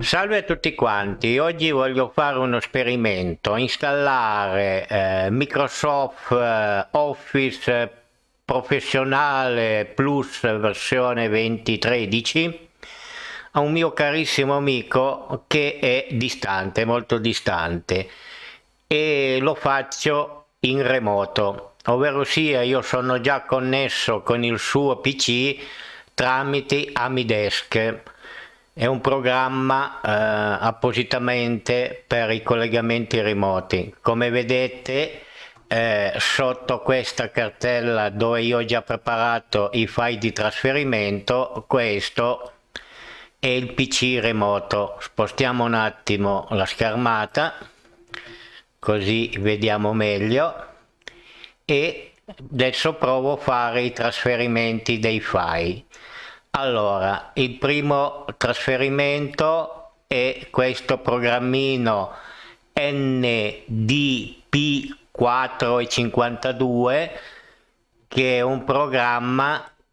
Salve a tutti quanti, oggi voglio fare uno esperimento, installare eh, Microsoft eh, Office eh, Professionale Plus versione 2013 a un mio carissimo amico che è distante, molto distante e lo faccio in remoto, ovvero sia io sono già connesso con il suo PC tramite Amidesk è un programma eh, appositamente per i collegamenti remoti. Come vedete eh, sotto questa cartella dove io ho già preparato i file di trasferimento, questo è il PC remoto. Spostiamo un attimo la schermata così vediamo meglio e adesso provo a fare i trasferimenti dei file allora, il primo trasferimento è questo programmino NDP452 che è un programma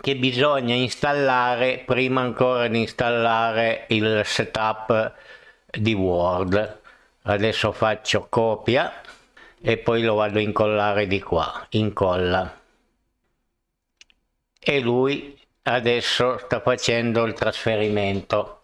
che bisogna installare prima ancora di installare il setup di Word. Adesso faccio copia e poi lo vado a incollare di qua, incolla. E lui adesso sto facendo il trasferimento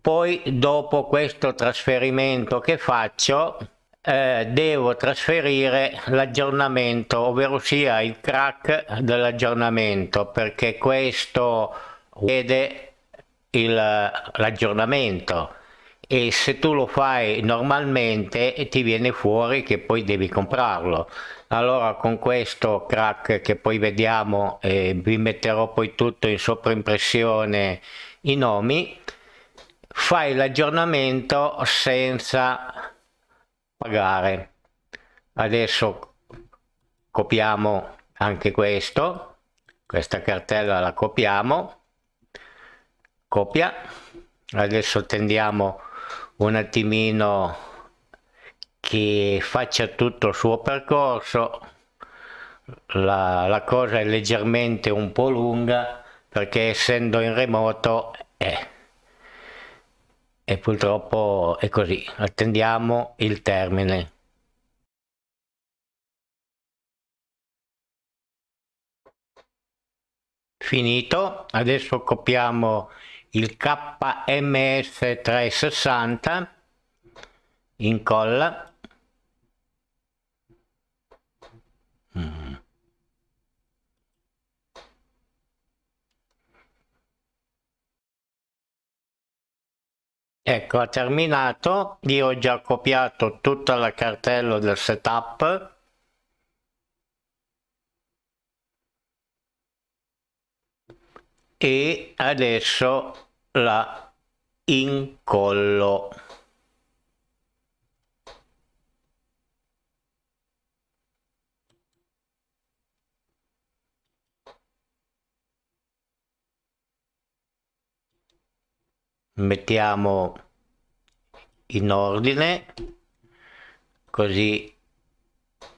poi dopo questo trasferimento che faccio eh, devo trasferire l'aggiornamento ovvero sia il crack dell'aggiornamento perché questo vede l'aggiornamento e se tu lo fai normalmente ti viene fuori che poi devi comprarlo allora con questo crack che poi vediamo eh, vi metterò poi tutto in sovraimpressione i nomi fai l'aggiornamento senza pagare adesso copiamo anche questo questa cartella la copiamo copia adesso tendiamo un attimino che faccia tutto il suo percorso la, la cosa è leggermente un po' lunga perché essendo in remoto è eh, e purtroppo è così attendiamo il termine finito adesso copiamo il KMS 360 incolla Mm. Ecco, ha terminato, io ho già copiato tutta la cartella del setup e adesso la incollo. mettiamo in ordine così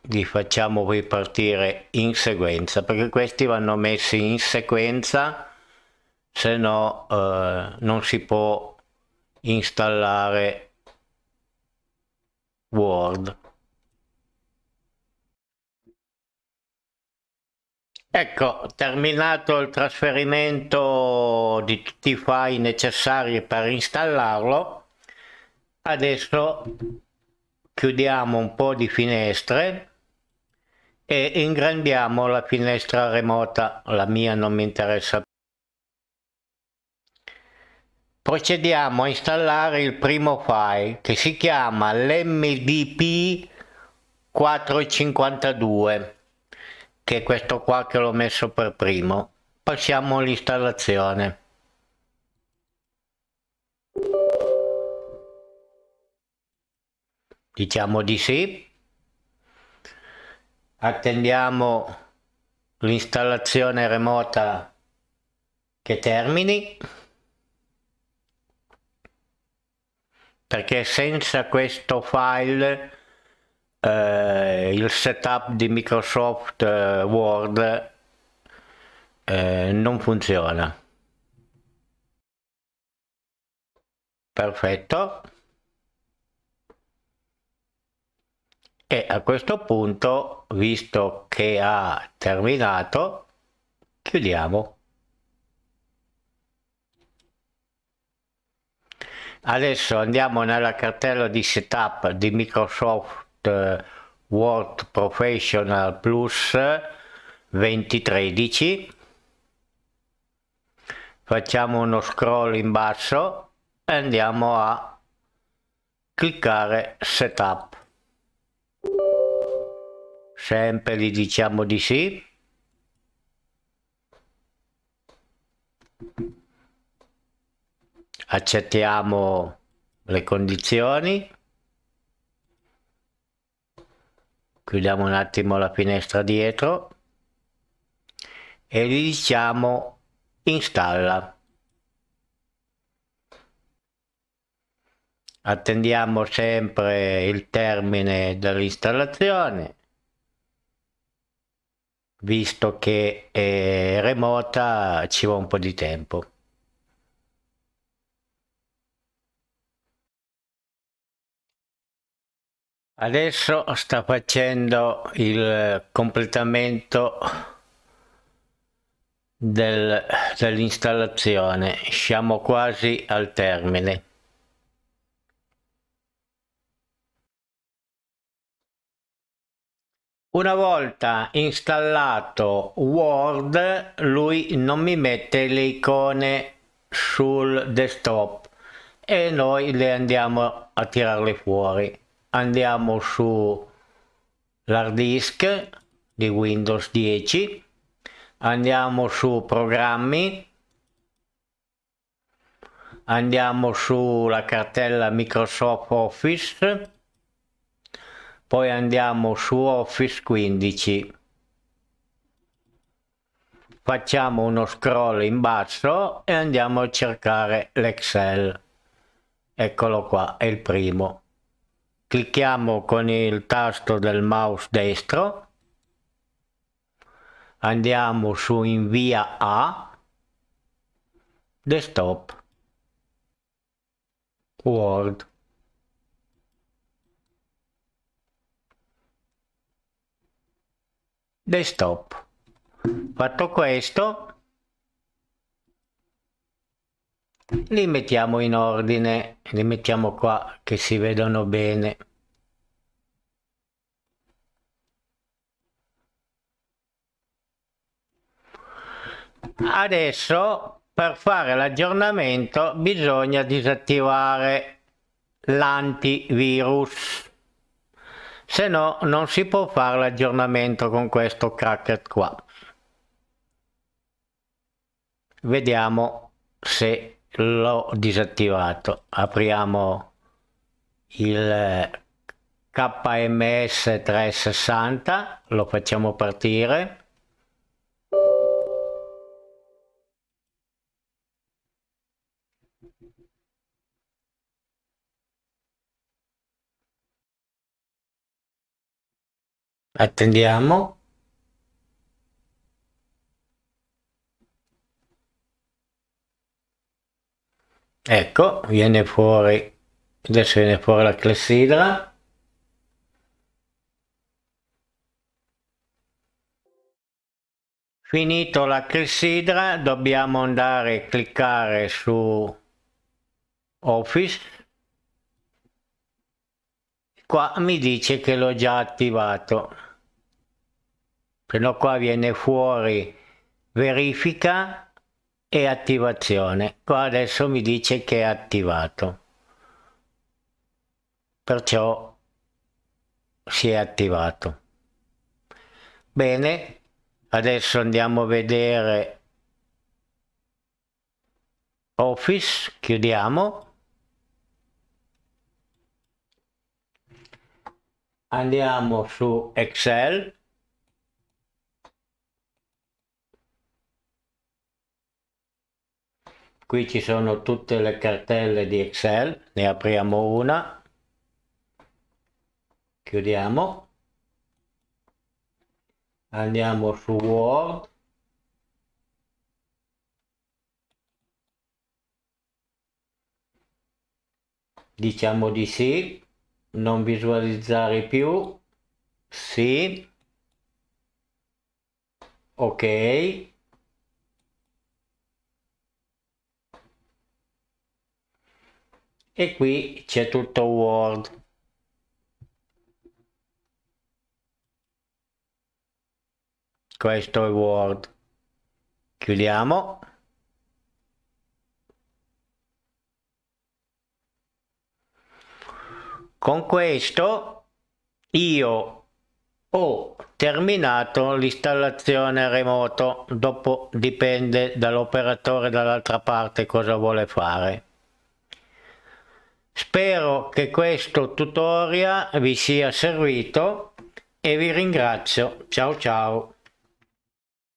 li facciamo ripartire in sequenza perché questi vanno messi in sequenza se no eh, non si può installare Word Ecco, terminato il trasferimento di tutti i file necessari per installarlo, adesso chiudiamo un po' di finestre e ingrandiamo la finestra remota, la mia non mi interessa. più. Procediamo a installare il primo file che si chiama l'MDP 452 che è questo qua che l'ho messo per primo. Passiamo all'installazione. Diciamo di sì. Attendiamo l'installazione remota che termini perché senza questo file eh, il setup di Microsoft eh, Word eh, non funziona. Perfetto. E a questo punto, visto che ha terminato, chiudiamo. Adesso andiamo nella cartella di setup di Microsoft eh, World Professional Plus 2013 eh, facciamo uno scroll in basso e andiamo a cliccare setup sempre gli diciamo di sì accettiamo le condizioni chiudiamo un attimo la finestra dietro e gli diciamo installa attendiamo sempre il termine dell'installazione visto che è remota ci vuole un po' di tempo adesso sta facendo il completamento del, dell'installazione siamo quasi al termine Una volta installato Word, lui non mi mette le icone sul desktop e noi le andiamo a tirarle fuori andiamo su l'hard disk di Windows 10 andiamo su programmi andiamo sulla cartella Microsoft Office poi andiamo su Office 15 facciamo uno scroll in basso e andiamo a cercare l'Excel eccolo qua è il primo clicchiamo con il tasto del mouse destro andiamo su invia a desktop word desktop fatto questo li mettiamo in ordine li mettiamo qua che si vedono bene adesso per fare l'aggiornamento bisogna disattivare l'antivirus se no non si può fare l'aggiornamento con questo cracker qua vediamo se l'ho disattivato apriamo il eh, KMS 360 lo facciamo partire attendiamo ecco viene fuori adesso viene fuori la clessidra finito la clessidra dobbiamo andare a cliccare su office qua mi dice che l'ho già attivato se no qua viene fuori verifica e attivazione. Qua adesso mi dice che è attivato. Perciò si è attivato. Bene, adesso andiamo a vedere Office, chiudiamo. Andiamo su Excel qui ci sono tutte le cartelle di Excel, ne apriamo una, chiudiamo, andiamo su Word, diciamo di sì, non visualizzare più, sì, ok, e qui c'è tutto world questo è world chiudiamo con questo io ho terminato l'installazione remoto dopo dipende dall'operatore dall'altra parte cosa vuole fare Spero che questo tutorial vi sia servito e vi ringrazio. Ciao ciao!